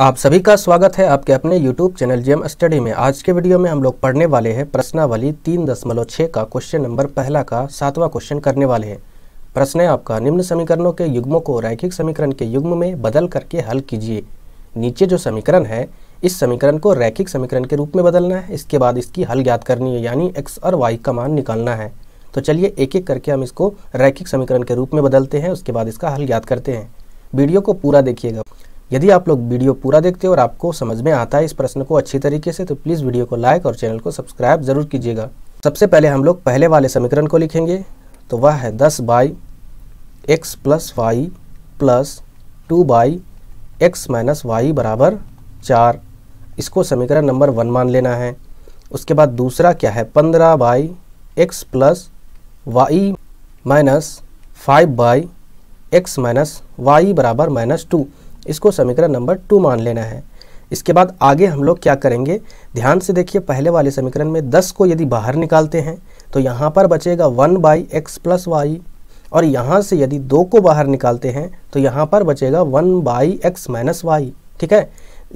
आप सभी का स्वागत है आपके अपने YouTube चैनल जेम स्टडी में आज के वीडियो में हम लोग पढ़ने वाले हैं प्रश्नावली तीन दशमलव छः का क्वेश्चन नंबर पहला का सातवां क्वेश्चन करने वाले हैं प्रश्न है आपका निम्न समीकरणों के युग्मों को रैखिक समीकरण के युग्म में बदल करके हल कीजिए नीचे जो समीकरण है इस समीकरण को रैखिक समीकरण के रूप में बदलना है इसके बाद इसकी हल ज्ञात करनी है यानी एक्स और वाई का मान निकालना है तो चलिए एक एक करके हम इसको रैखिक समीकरण के रूप में बदलते हैं उसके बाद इसका हल ज्ञात करते हैं वीडियो को पूरा देखिएगा यदि आप लोग वीडियो पूरा देखते हो और आपको समझ में आता है इस प्रश्न को अच्छी तरीके से तो प्लीज़ वीडियो को लाइक और चैनल को सब्सक्राइब जरूर कीजिएगा सबसे पहले हम लोग पहले वाले समीकरण को लिखेंगे तो वह है दस by x plus y plus two by x minus y बराबर चार इसको समीकरण नंबर वन मान लेना है उसके बाद दूसरा क्या है पंद्रह by x plus y minus five by x minus y बराबर माइनस टू इसको समीकरण नंबर टू मान लेना है इसके बाद आगे हम लोग क्या करेंगे ध्यान से देखिए पहले वाले समीकरण में दस को यदि बाहर निकालते हैं तो यहाँ पर बचेगा one by x plus y और यहाँ से यदि दो को बाहर निकालते हैं तो यहाँ पर बचेगा one by x minus y ठीक है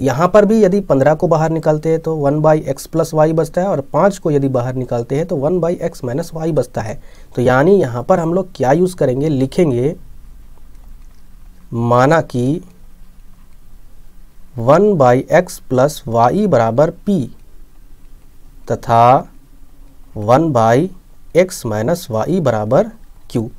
यहाँ पर भी यदि पंद्रह को बाहर निकालते हैं तो one by x plus y बचता है और पाँच को यदि बाहर निकालते हैं तो one by x minus y बचता है तो यानी यहाँ पर हम लोग क्या यूज़ करेंगे लिखेंगे माना कि one by x plus y बराबर पी तथा one by x minus y बराबर क्यू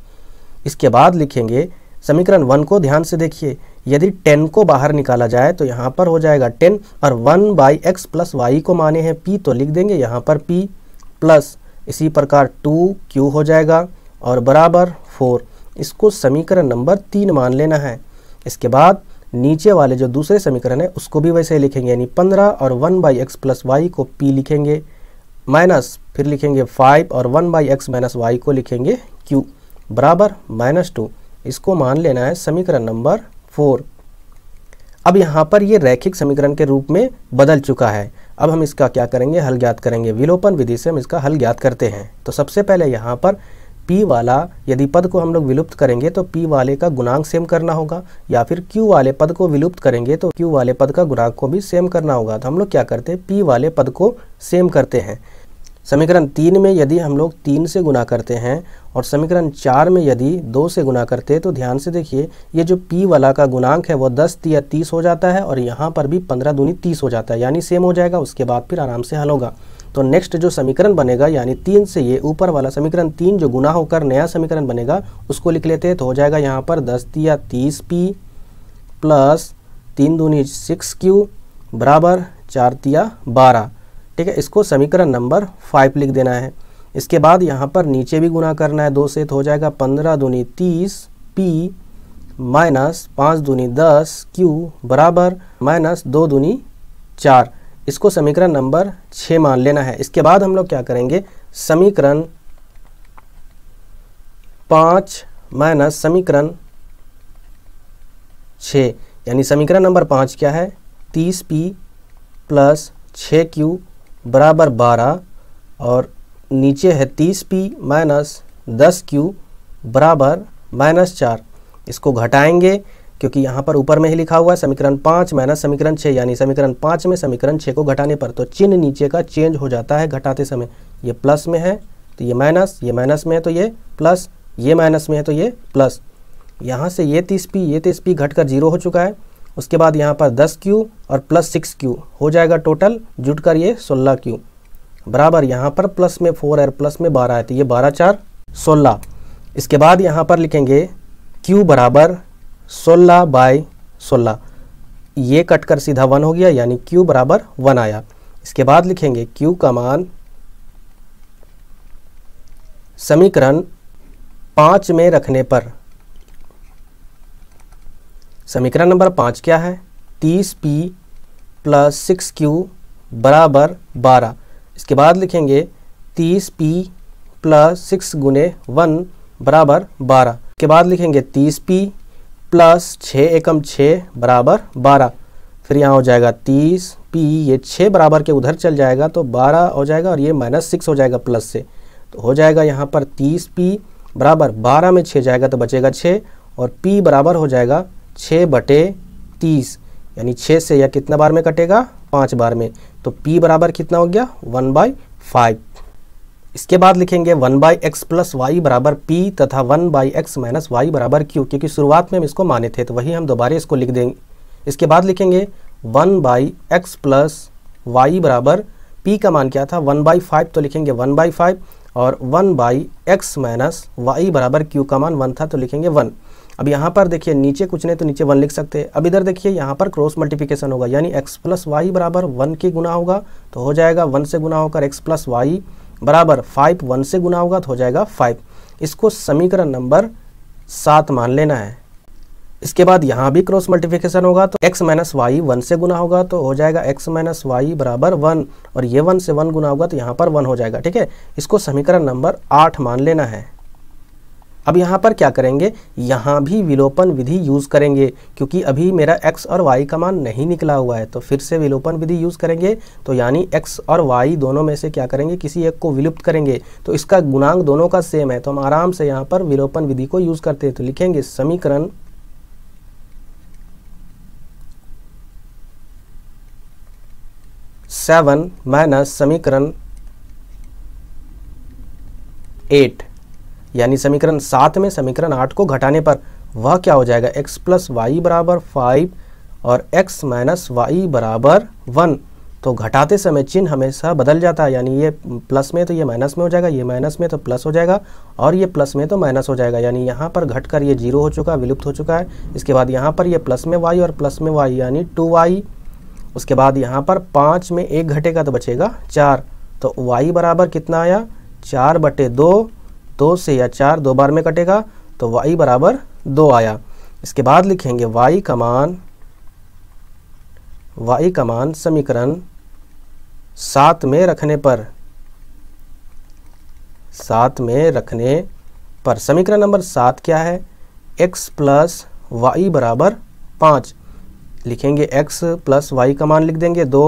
इसके बाद लिखेंगे समीकरण वन को ध्यान से देखिए यदि टेन को बाहर निकाला जाए तो यहाँ पर हो जाएगा टेन और one by x plus y को माने हैं पी तो लिख देंगे यहाँ पर पी प्लस इसी प्रकार टू क्यू हो जाएगा और बराबर फोर इसको समीकरण नंबर तीन मान लेना है इसके बाद नीचे वाले जो दूसरे समीकरण है उसको भी वैसे ही लिखेंगे यानी 15 और 1 बाई एक्स प्लस वाई को p लिखेंगे माइनस फिर लिखेंगे 5 और 1 बाई एक्स माइनस वाई को लिखेंगे क्यू बराबर माइनस टू इसको मान लेना है समीकरण नंबर फोर अब यहाँ पर ये रैखिक समीकरण के रूप में बदल चुका है अब हम इसका क्या करेंगे हल ज्ञात करेंगे विलोपन विधि से हम इसका हल ज्ञात करते हैं तो सबसे पहले यहाँ पर पी वाला यदि पद को हम लोग विलुप्त करेंगे तो पी वाले का गुणांक सेम करना होगा या फिर क्यू वाले पद को विलुप्त करेंगे तो क्यू वाले पद का गुणांक को भी सेम करना होगा तो हम लोग क्या करते हैं पी वाले पद को सेम करते हैं समीकरण तीन में यदि हम लोग तीन से गुना करते हैं और समीकरण चार में यदि दो से गुना करते हैं तो ध्यान से देखिए ये जो पी वाला का गुणांक है वो दस या तीस हो जाता है और यहाँ पर भी पंद्रह दूनी तीस हो जाता है यानी सेम हो जाएगा उसके बाद फिर आराम से हल होगा तो नेक्स्ट जो समीकरण बनेगा यानी तीन से ये ऊपर वाला समीकरण तीन जो गुना होकर नया समीकरण बनेगा उसको लिख लेते हैं तो हो जाएगा यहाँ पर दस या तीस पी प्लस तीन दूनी सिक्स क्यू बराबर चार तिया बारह ठीक है इसको समीकरण नंबर फाइव लिख देना है इसके बाद यहाँ पर नीचे भी गुना करना है दो से तो हो जाएगा पंद्रह दूनी तीस पी माइनस पाँच दूनी दस क्यू बराबर माइनस दो दूनी चार इसको समीकरण नंबर छः मान लेना है इसके बाद हम लोग क्या करेंगे समीकरण पाँच माइनस समीकरण छः यानी समीकरण नंबर पाँच क्या है तीस पी प्लस छः क्यू बराबर बारह और नीचे है तीस पी माइनस दस क्यू बराबर माइनस चार इसको घटाएंगे क्योंकि यहाँ पर ऊपर में ही लिखा हुआ है समीकरण पाँच माइनस समीकरण छः यानी समीकरण पाँच में समीकरण छः को घटाने पर तो चिन्ह नीचे का चेंज हो जाता है घटाते समय ये प्लस में है तो ये माइनस ये माइनस में है तो ये प्लस ये माइनस में है तो ये प्लस यहाँ से ये तीस पी ये तीस पी घट जीरो हो चुका है उसके बाद यहाँ पर दस क्यू और प्लस सिक्स क्यू हो जाएगा टोटल जुट कर ये सोलह क्यू बराबर यहाँ पर प्लस में फोर है प्लस में बारह है तो ये बारह चार सोलह इसके बाद यहाँ पर लिखेंगे क्यू बराबर सोलह बाय सोलह ये कटकर सीधा वन हो गया यानी Q बराबर वन आया इसके बाद लिखेंगे Q का मान समीकरण पांच में रखने पर समीकरण नंबर पांच क्या है तीस पी प्लस सिक्स क्यू बराबर बारह इसके बाद लिखेंगे तीस पी प्लस सिक्स गुने वन बराबर बारह के बाद लिखेंगे तीस पी प्लस छः एकम छः बराबर बारह फिर यहाँ हो जाएगा तीस पी ये छः बराबर के उधर चल जाएगा तो बारह हो जाएगा और ये माइनस सिक्स हो जाएगा प्लस से तो हो जाएगा यहाँ पर तीस पी बराबर बारह में छः जाएगा तो बचेगा छः और पी बराबर हो जाएगा छः बटे तीस यानी छः से यह कितना बार में कटेगा पाँच बार में तो पी बराबर कितना हो गया वन बाई फाइव इसके बाद लिखेंगे one by x plus y बराबर पी तथा one by x minus y बराबर क्यू क्योंकि शुरुआत में हम इसको माने थे तो वही हम दोबारा इसको लिख देंगे इसके बाद लिखेंगे one by x plus y बराबर पी का मान क्या था वन बाई फाइव तो लिखेंगे वन बाई फाइव और one by x minus y बराबर क्यू का मान वन था तो लिखेंगे वन अब यहाँ पर देखिए नीचे कुछ नहीं तो नीचे वन लिख सकते हैं अब इधर देखिए यहाँ पर क्रॉस मल्टीप्लिकेशन होगा यानी एक्स प्लस वाई बराबर वन के गुना होगा तो हो जाएगा वन से गुना होकर एक्स प्लस वाई बराबर फाइव वन से गुना होगा तो हो जाएगा फाइव इसको समीकरण नंबर सात मान लेना है इसके बाद यहाँ भी क्रॉस मल्टीप्लिकेशन होगा तो x माइनस वाई वन से गुना होगा तो हो जाएगा x माइनस वाई बराबर वन और ये वन से वन गुना होगा तो यहाँ पर वन हो जाएगा ठीक है इसको समीकरण नंबर आठ मान लेना है अब यहाँ पर क्या करेंगे यहाँ भी विलोपन विधि यूज़ करेंगे क्योंकि अभी मेरा x और y का मान नहीं निकला हुआ है तो फिर से विलोपन विधि यूज़ करेंगे तो यानी x और y दोनों में से क्या करेंगे किसी एक को विलुप्त करेंगे तो इसका गुणांक दोनों का सेम है तो हम आराम से यहाँ पर विलोपन विधि को यूज़ करते हैं तो लिखेंगे समीकरण सेवन माइनस समीकरण एट यानी समीकरण सात में समीकरण आठ को घटाने पर वह क्या हो जाएगा एक्स प्लस वाई बराबर फाइव और एक्स माइनस वाई बराबर वन तो घटाते समय चिन्ह हमेशा बदल जाता है यानी ये प्लस में तो ये माइनस में हो जाएगा ये माइनस में तो प्लस हो जाएगा और ये प्लस में तो माइनस हो जाएगा यानी यहाँ पर घटकर ये जीरो हो चुका है विलुप्त हो चुका है इसके बाद यहाँ पर ये प्लस में वाई और प्लस में वाई यानी टू वाई उसके बाद यहाँ पर पाँच में एक घटेगा तो बचेगा चार तो वाई बराबर कितना आया चार बटे दो दो से या चार दो बार में कटेगा तो वाई बराबर दो आया इसके बाद लिखेंगे वाई का मान वाई का मान समीकरण सात में रखने पर सात में रखने पर समीकरण नंबर सात क्या है एक्स प्लस वाई बराबर पाँच लिखेंगे एक्स प्लस वाई का मान लिख देंगे दो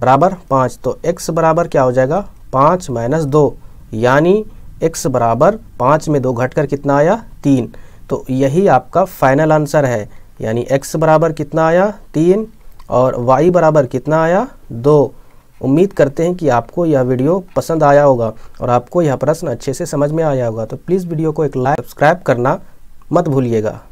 बराबर पाँच तो एक्स बराबर क्या हो जाएगा पाँच माइनस दो यानी एक्स बराबर पाँच में दो घटकर कितना आया तीन तो यही आपका फाइनल आंसर है यानी x बराबर कितना आया तीन और y बराबर कितना आया दो उम्मीद करते हैं कि आपको यह वीडियो पसंद आया होगा और आपको यह प्रश्न अच्छे से समझ में आया होगा तो प्लीज़ वीडियो को एक लाइक सब्सक्राइब करना मत भूलिएगा